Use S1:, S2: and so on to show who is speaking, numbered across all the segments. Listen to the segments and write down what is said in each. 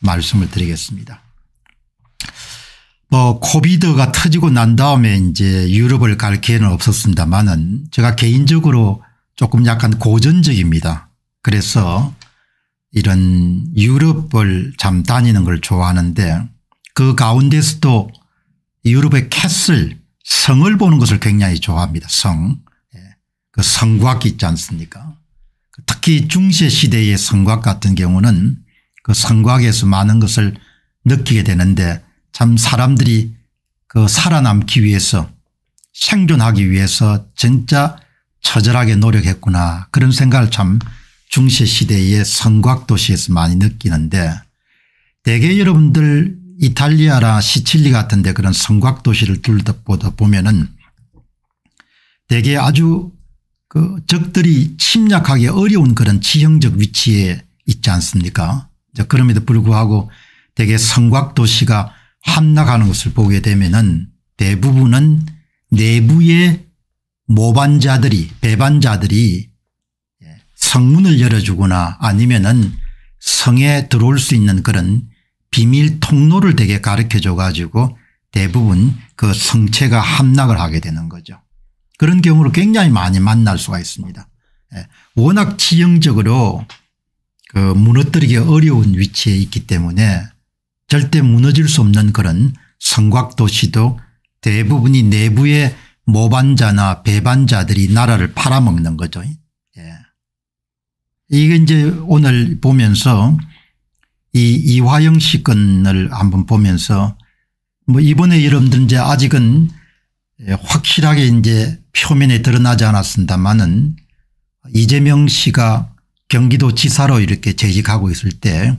S1: 말씀을 드리겠습니다. 뭐 코비드가 터지고 난 다음에 이제 유럽을 갈 기회는 없었습니다만은 제가 개인적으로 조금 약간 고전적입니다. 그래서 이런 유럽을 참 다니는 걸 좋아하는데 그 가운데서도 유럽의 캐슬 성을 보는 것을 굉장히 좋아합니다. 성. 예. 그 성곽이 있지 않습니까 특히 중세 시대의 성곽 같은 경우는 그 성곽에서 많은 것을 느끼게 되는데 참 사람들이 그 살아남기 위해서 생존하기 위해서 진짜 처절하게 노력했구나 그런 생각을 참 중세시대의 성곽도시에서 많이 느끼는데 대개 여러분들 이탈리아나 시칠리 같은 데 그런 성곽도시를 둘러보다 보면은 대개 아주 그 적들이 침략하기 어려운 그런 지형적 위치에 있지 않습니까 그럼에도 불구하고 대개 성곽도시가 함락하는 것을 보게 되면은 대부분은 내부의 모반자들이 배반자들이 예, 성문을 열어주거나 아니면은 성에 들어올 수 있는 그런 비밀 통로를 되게 가르쳐줘 가지고 대부분 그 성체가 함락을 하게 되는 거죠. 그런 경우를 굉장히 많이 만날 수가 있습니다. 예, 워낙 지형적으로 그 무너뜨리기 어려운 위치에 있기 때문에 절대 무너질 수 없는 그런 성곽도시도 대부분이 내부의 모반자나 배반자들이 나라를 팔아먹는 거죠. 예. 이게 이제 오늘 보면서 이 이화영 씨건을 한번 보면서 뭐 이번에 여러분들 이제 아직은 예, 확실하게 이제 표면에 드러나지 않았습니다만은 이재명 씨가 경기도지사로 이렇게 재직하고 있을 때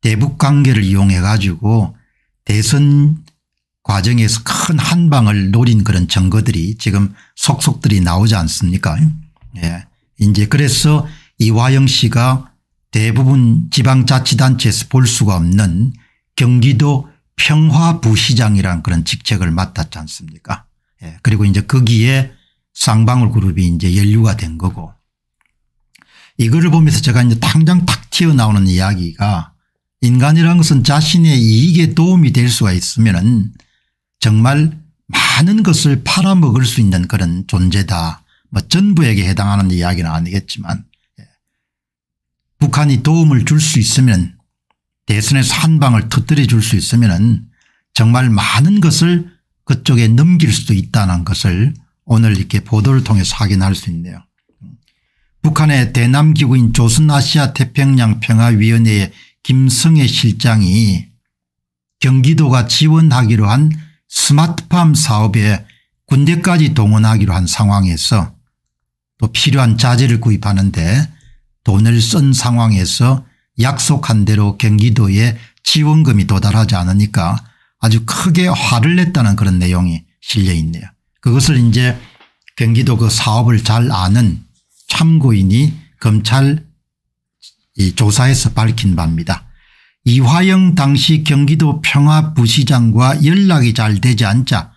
S1: 대북 관계를 이용해 가지고 대선 과정에서 큰 한방을 노린 그런 증거들이 지금 속속들이 나오지 않습니까 예. 이제 그래서 이화영 씨가 대부분 지방자치단체에서 볼 수가 없는 경기도 평화부시장이란 그런 직책을 맡았지 않습니까 예. 그리고 이제 거기에 쌍방울 그룹이 이제 연루가 된 거고 이거를 보면서 제가 이제 당장 탁 튀어나오는 이야기가 인간이라는 것은 자신의 이익에 도움이 될 수가 있으면은 정말 많은 것을 팔아먹을 수 있는 그런 존재다. 뭐 전부에게 해당하는 이야기는 아니겠지만 예. 북한이 도움을 줄 수 있으면 대선에서 한 방을 터뜨려 줄 수 있으면 정말 많은 것을 그쪽에 넘길 수도 있다는 것을 오늘 이렇게 보도를 통해서 확인할 수 있네요. 북한의 대남기구인 조선아시아태평양평화위원회의 김성애 실장이 경기도가 지원하기로 한 스마트팜 사업에 군대까지 동원하기로 한 상황에서 또 필요한 자재를 구입하는데 돈을 쓴 상황에서 약속한 대로 경기도에 지원금이 도달하지 않으니까 아주 크게 화를 냈다는 그런 내용이 실려 있네요. 그것을 이제 경기도 그 사업을 잘 아는 참고인이 검찰 조사에서 밝힌 바입니다. 이화영 당시 경기도 평화부시장과 연락이 잘 되지 않자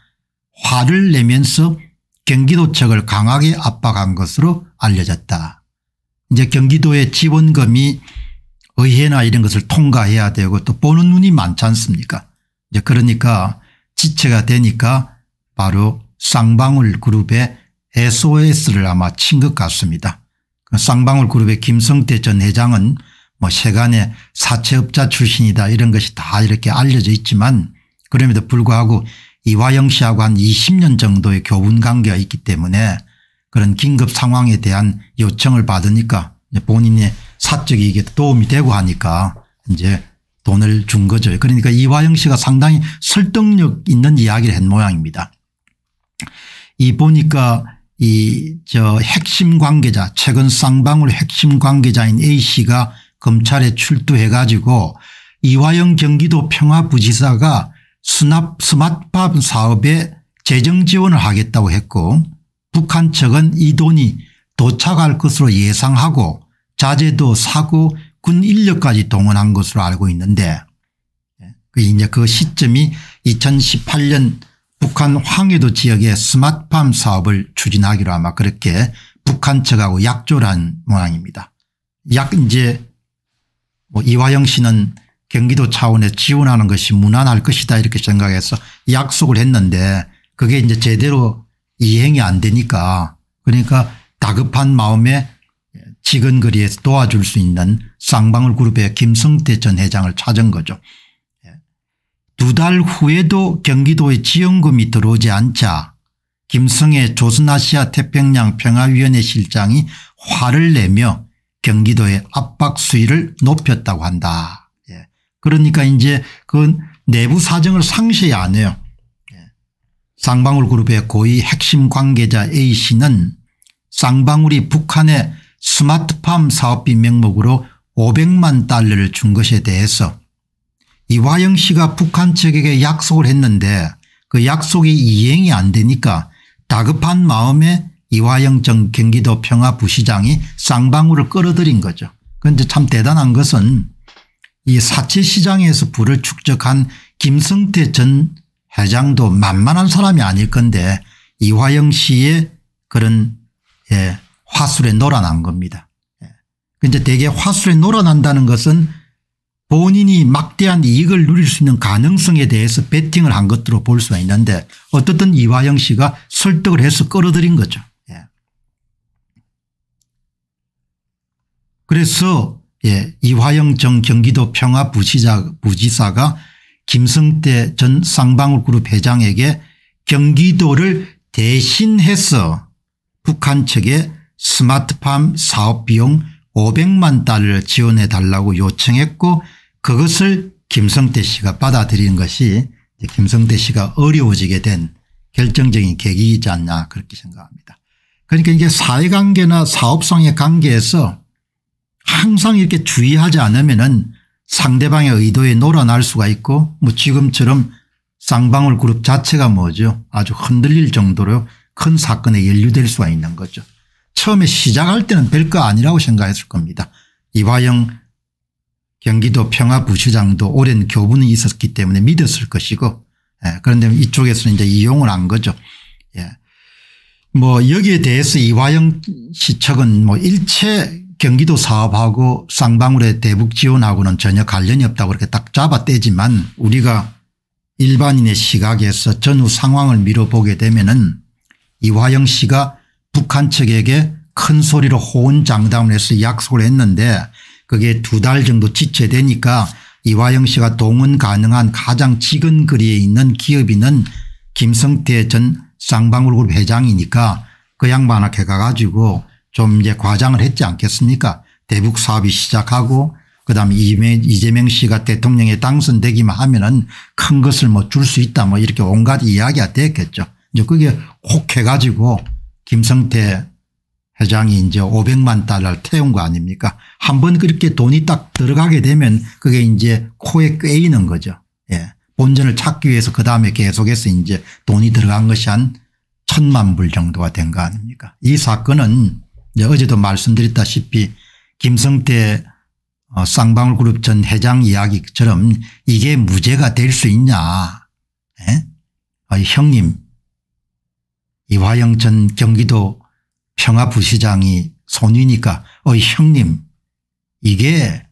S1: 화를 내면서 경기도 측을 강하게 압박한 것으로 알려졌다. 이제 경기도의 지원금이 의회나 이런 것을 통과해야 되고 또 보는 눈이 많지 않습니까 이제 그러니까 지체가 되니까 바로 쌍방울 그룹의 SOS를 아마 친 것 같습니다. 그 쌍방울 그룹의 김성태 전 회장은 뭐 세간에 사채업자 출신이다 이런 것이 다 이렇게 알려져 있지만 그럼에도 불구하고 이화영 씨하고 한 20년 정도의 교분 관계가 있기 때문에 그런 긴급 상황에 대한 요청을 받으니까 본인의 사적 이익 도움이 되고 하니까 이제 돈을 준 거죠. 그러니까 이화영 씨가 상당히 설득력 있는 이야기를 한 모양입니다. 이 보니까 이저 핵심 관계자 최근 쌍방울 핵심 관계자인 A씨가 검찰에 출두해 가지고 이화영 경기도 평화부지사가 수납 스마트팜 사업에 재정 지원을 하겠다고 했고 북한 측은 이 돈이 도착할 것으로 예상하고 자재도 사고 군 인력까지 동원한 것으로 알고 있는데 예, 그 이제 그 시점이 2018년 북한 황해도 지역의 스마트팜 사업을 추진하기로 아마 그렇게 북한 측하고 약조를 한 모양입니다. 약 이제 뭐 이화영 씨는 경기도 차원에 지원하는 것이 무난할 것이다 이렇게 생각해서 약속을 했는데 그게 이제 제대로 이행이 안 되니까 그러니까 다급한 마음에 지근거리에서 도와줄 수 있는 쌍방울 그룹의 김성태 전 회장을 찾은 거죠. 두달 후에도 경기도에 지원금이 들어오지 않자 김성애 조선아시아 태평양 평화위원회 실장이 화를 내며 경기도의 압박 수위를 높였다고 한다. 예. 그러니까 이제 그 내부 사정을 상세히 안 해요. 예. 쌍방울 그룹의 고위 핵심 관계자 A씨는 쌍방울이 북한에 스마트팜 사업비 명목으로 500만 달러를 준 것에 대해서 이화영 씨가 북한 측에게 약속을 했는데 그 약속이 이행이 안 되니까 다급한 마음에 이화영 전 경기도 평화부시장이 쌍방울을 끌어들인 거죠. 그런데 참 대단한 것은 이 사치시장에서 불을 축적한 김성태 전 회장도 만만한 사람이 아닐 건데 이화영 씨의 그런 예, 화술에 놀아난 겁니다. 예. 근데 대개 화술에 놀아난다는 것은 본인이 막대한 이익을 누릴 수 있는 가능성에 대해서 베팅을 한 것으로 볼 수가 있는데 어떻든 이화영 씨가 설득을 해서 끌어들인 거죠. 예. 그래서 예, 이화영 전 경기도 평화 부 부지사가 김성태 전 쌍방울그룹 회장에게 경기도를 대신해서 북한 측에 스마트팜 사업비용 500만 달러를 지원해 달라고 요청했고 그것을 김성태 씨가 받아들이는 것이 김성태 씨가 어려워지게 된 결정적인 계기이지 않냐 그렇게 생각합니다. 그러니까 이게 사회관계나 사업상의 관계에서 항상 이렇게 주의하지 않으면은 상대방의 의도에 놀아날 수가 있고 뭐 지금처럼 쌍방울 그룹 자체가 뭐죠 아주 흔들릴 정도로 큰 사건에 연루될 수가 있는 거죠. 처음에 시작할 때는 별거 아니라고 생각했을 겁니다. 이화영 경기도 평화부시장도 오랜 교분이 있었기 때문에 믿었을 것이고 예. 그런데 이쪽에서는 이제 이용을 한 거죠. 예. 뭐 여기에 대해서 이화영 시 측은 뭐 일체 경기도 사업하고 쌍방울의 대북 지원하고는 전혀 관련이 없다고 그렇게 딱 잡아 떼지만 우리가 일반인의 시각에서 전후 상황을 미뤄보게 되면은 이화영 씨가 북한 측에게 큰 소리로 호언장담을 해서 약속을 했는데 그게 두 달 정도 지체되니까 이화영 씨가 동원 가능한 가장 지근거리에 있는 기업인은 김성태 전 쌍방울그룹 회장이니까 그 양반 한테 가가지고 좀 이제 과장을 했지 않겠습니까 대북 사업이 시작하고 그다음에 이재명 씨가 대통령에 당선되기만 하면은 큰 것을 뭐 줄 수 있다 뭐 이렇게 온갖 이야기가 됐겠죠. 이제 그게 혹 해가지고 김성태 회장이 이제 500만 달러를 태운 거 아닙니까 한번 그렇게 돈이 딱 들어가게 되면 그게 이제 코에 꿰이는 거죠. 예. 본전을 찾기 위해서 그 다음에 계속해서 이제 돈이 들어간 것이 한 천만 불 정도가 된 거 아닙니까 이 사건은 이제 어제도 말씀드렸다시피 김성태 어, 쌍방울그룹 전 회장 이야기처럼 이게 무죄가 될 수 있냐 예? 어, 형님 이화영 전 경기도 평화 부시장이 손이니까 어이 형님 이게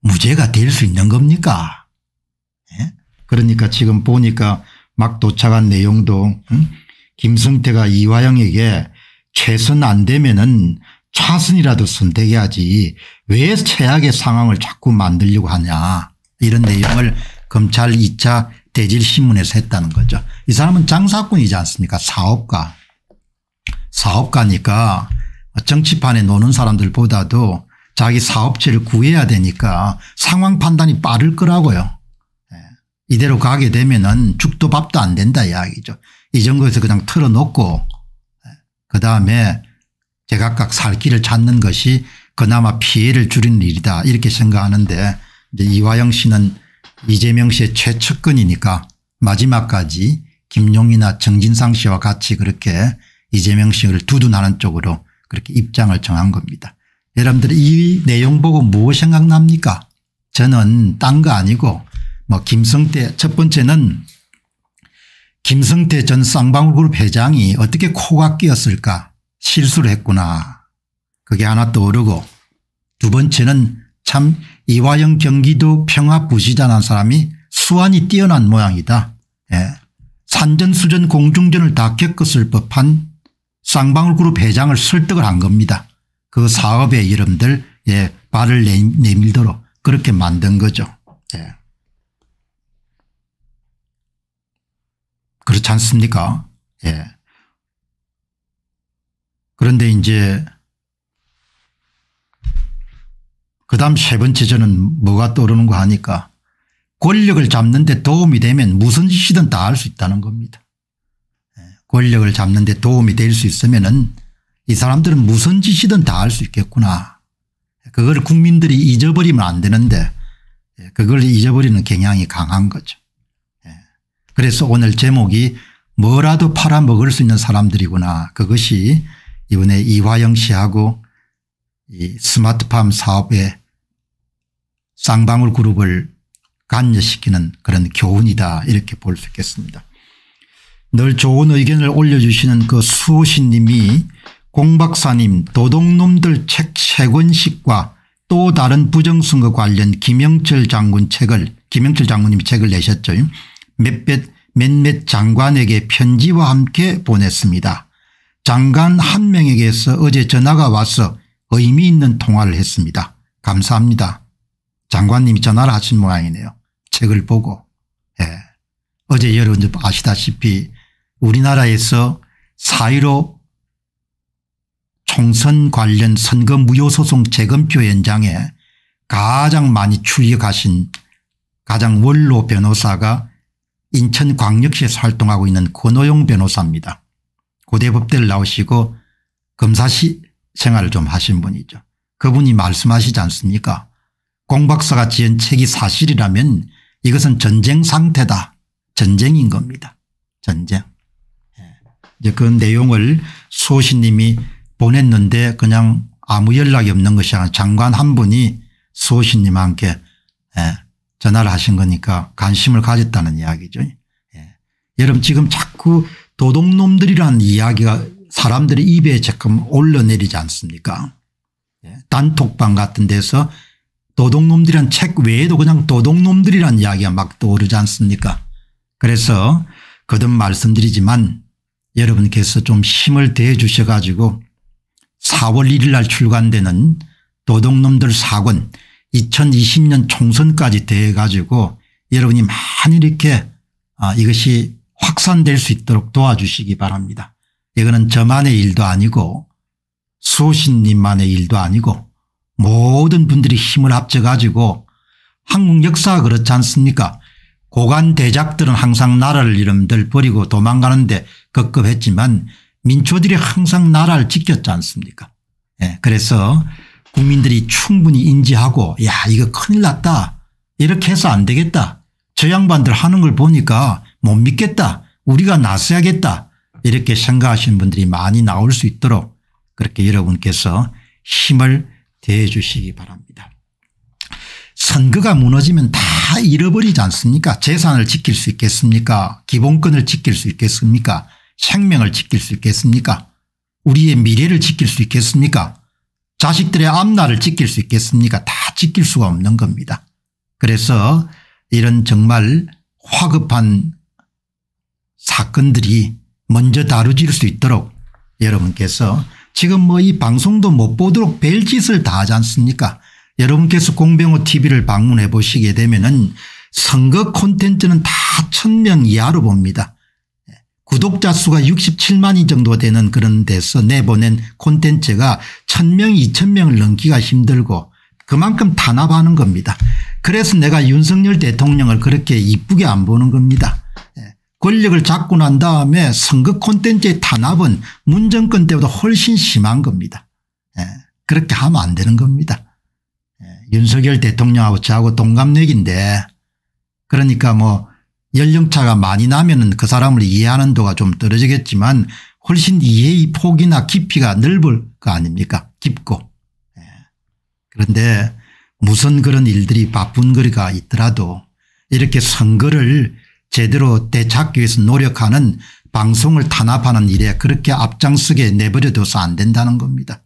S1: 무죄가 될 수 있는 겁니까? 예? 그러니까 지금 보니까 막 도착한 내용도 음? 김승태가 이화영에게 최선 안 되면은 차선이라도 선택해야지 왜 최악의 상황을 자꾸 만들려고 하냐 이런 내용을 검찰 2차 대질신문에서 했다는 거죠. 이 사람은 장사꾼이지 않습니까 사업가. 사업가니까 정치판에 노는 사람들보다도 자기 사업체를 구해야 되니까 상황 판단이 빠를 거라고요. 예. 이대로 가게 되면은 죽도 밥도 안 된다 이야기죠. 이 정도에서 그냥 틀어놓고 예. 그 다음에 제각각 살 길을 찾는 것이 그나마 피해를 줄이는 일이다 이렇게 생각하는데 이제 이화영 씨는 이재명 씨의 최측근이니까 마지막까지 김용이나 정진상 씨와 같이 그렇게 이재명 씨를 두둔하는 쪽으로 그렇게 입장을 정한 겁니다. 여러분들 이 내용 보고 뭐 생각납니까 저는 딴 거 아니고 뭐 김성태 첫 번째는 김성태 전 쌍방울그룹 회장이 어떻게 코가 끼었을까 실수를 했구나 그게 하나 떠오르고 두 번째는 참 이화영 경기도 평화부시자라는 사람이 수완이 뛰어난 모양이다. 예. 산전수전 공중전을 다 겪었을 법한 쌍방울그룹 회장을 설득을 한 겁니다. 그사업의 이름들 예, 발을 내밀도록 그렇게 만든 거죠. 예. 그렇지 않습니까? 예. 그런데 이제 그 다음 세 번째 저는 뭐가 떠오르는거 하니까 권력을 잡는 데 도움이 되면 무슨 짓이든 다 할 수 있다는 겁니다. 권력을 잡는 데 도움이 될 수 있으면 은이 사람들은 무슨 짓이든 다 할 수 있겠구나. 그걸 국민들이 잊어버리면 안 되는데 예, 그걸 잊어버리는 경향이 강한 거죠. 예. 그래서 오늘 제목이 뭐라도 팔아먹을 수 있는 사람들이구나. 그것이 이번에 이화영 씨하고 스마트팜 사업의 쌍방울 그룹을 관여시키는 그런 교훈이다 이렇게 볼 수 있겠습니다. 늘 좋은 의견을 올려주시는 그 수호신님이 공박사님 도둑놈들 책 세권식과 또 다른 부정선거 관련 김영철 장군 책을 김영철 장군님이 책을 내셨죠. 몇몇 몇몇 장관에게 편지와 함께 보냈습니다. 장관 한 명에게서 어제 전화가 와서 의미 있는 통화를 했습니다. 감사합니다. 장관님이 전화를 하신 모양이네요. 책을 보고. 예. 어제 여러분 아시다시피 우리나라에서 사1로 총선 관련 선거 무효소송 재검표 현장에 가장 많이 출격하신 가장 원로 변호사가 인천광역시에서 활동하고 있는 권호용 변호사입니다. 고대법대를 나오시고 검사시 생활을 좀 하신 분이죠. 그분이 말씀하시지 않습니까 공 박사가 지은 책이 사실이라면 이것은 전쟁 상태다. 전쟁인 겁니다. 전쟁. 이제 그 내용을 수호신님이 보냈는데 그냥 아무 연락이 없는 것이 아니라 장관 한 분이 수호신님한테 예, 전화를 하신 거니까 관심을 가졌다는 이야기죠. 예. 여러분 지금 자꾸 도둑놈들이라는 이야기가 사람들의 입에 조금 올려내리지 않습니까 예. 단톡방 같은 데서 도둑놈들이란 책 외에도 그냥 도둑놈들이란 이야기가 막 떠오르지 않습니까 그래서 거듭 말씀드리지만 여러분께서 좀 힘을 대해 주셔 가지고 4월 1일 날 출간되는 도둑놈들 사권 2020년 총선까지 대해 가지고 여러분이 많이 이렇게 아, 이것이 확산될 수 있도록 도와주시기 바랍니다. 이거는 저만의 일도 아니고 수호신님만의 일도 아니고 모든 분들이 힘을 합쳐 가지고 한국 역사가 그렇지 않습니까 고관 대작들은 항상 나라를 이름들 버리고 도망가는데 급급했지만 민초들이 항상 나라를 지켰지 않습니까 예, 그래서 국민들이 충분히 인지하고 야 이거 큰일 났다 이렇게 해서 안 되겠다 저 양반들 하는 걸 보니까 못 믿겠다 우리가 나서야겠다 이렇게 생각하시는 분들이 많이 나올 수 있도록 그렇게 여러분께서 힘을 대해 주시기 바랍니다. 선거가 무너지면 다 잃어버리지 않습니까 재산을 지킬 수 있겠습니까 기본권을 지킬 수 있겠습니까 생명을 지킬 수 있겠습니까 우리의 미래를 지킬 수 있겠습니까 자식들의 앞날을 지킬 수 있겠습니까 다 지킬 수가 없는 겁니다. 그래서 이런 정말 화급한 사건들이 먼저 다루질 수 있도록 여러분께서 지금 뭐 이 방송도 못 보도록 별짓을 다 하지 않습니까 여러분께서 공병호 tv를 방문해 보시게 되면 은 선거 콘텐츠는 다 1000명 이하로 봅니다. 예, 구독자 수가 67만인 정도 되는 그런 데서 내보낸 콘텐츠가 1000명 2000명을 넘기가 힘들고 그만큼 단합하는 겁니다. 그래서 내가 윤석열 대통령을 그렇게 이쁘게 안 보는 겁니다. 예, 권력을 잡고 난 다음에 선거 콘텐츠의 탄압은 문정권 때보다 훨씬 심한 겁니다. 예, 그렇게 하면 안 되는 겁니다. 윤석열 대통령하고 저하고 동갑내기인데 그러니까 뭐 연령차가 많이 나면은 그 사람을 이해하는 도가 좀 떨어지겠지만 훨씬 이해의 폭이나 깊이가 넓을 거 아닙니까 깊고 예. 그런데 무슨 그런 일들이 바쁜 거리가 있더라도 이렇게 선거를 제대로 되찾기 위해서 노력하는 방송을 탄압하는 일에 그렇게 앞장서게 내버려둬서 안 된다는 겁니다.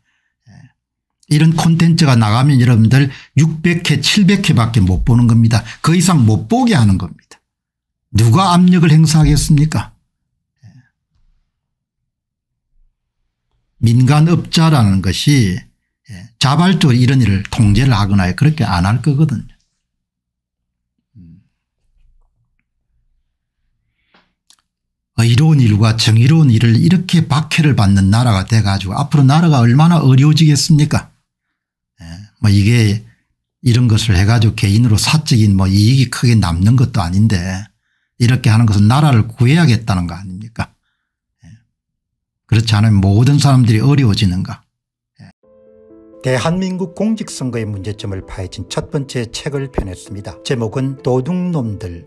S1: 이런 콘텐츠가 나가면 여러분들 600회 700회밖에 못 보는 겁니다. 그 이상 못 보게 하는 겁니다. 누가 압력을 행사하겠습니까 예. 민간업자라는 것이 예, 자발적으로 이런 일을 통제를 하거나 그렇게 안 할 거거든요. 음. 의로운 일과 정의로운 일을 이렇게 박해를 받는 나라가 돼가지고 앞으로 나라가 얼마나 어려워지겠습니까 뭐 이게 이런 것을 해가지고 개인으로 사적인 뭐 이익이 크게 남는 것도 아닌데 이렇게 하는 것은 나라를 구해야겠다는 거 아닙니까 예. 그렇지 않으면 모든 사람들이 어려워지는가 예. 대한민국 공직선거의 문제점을 파헤친 첫 번째 책을 펴냈습니다. 제목은 도둑놈들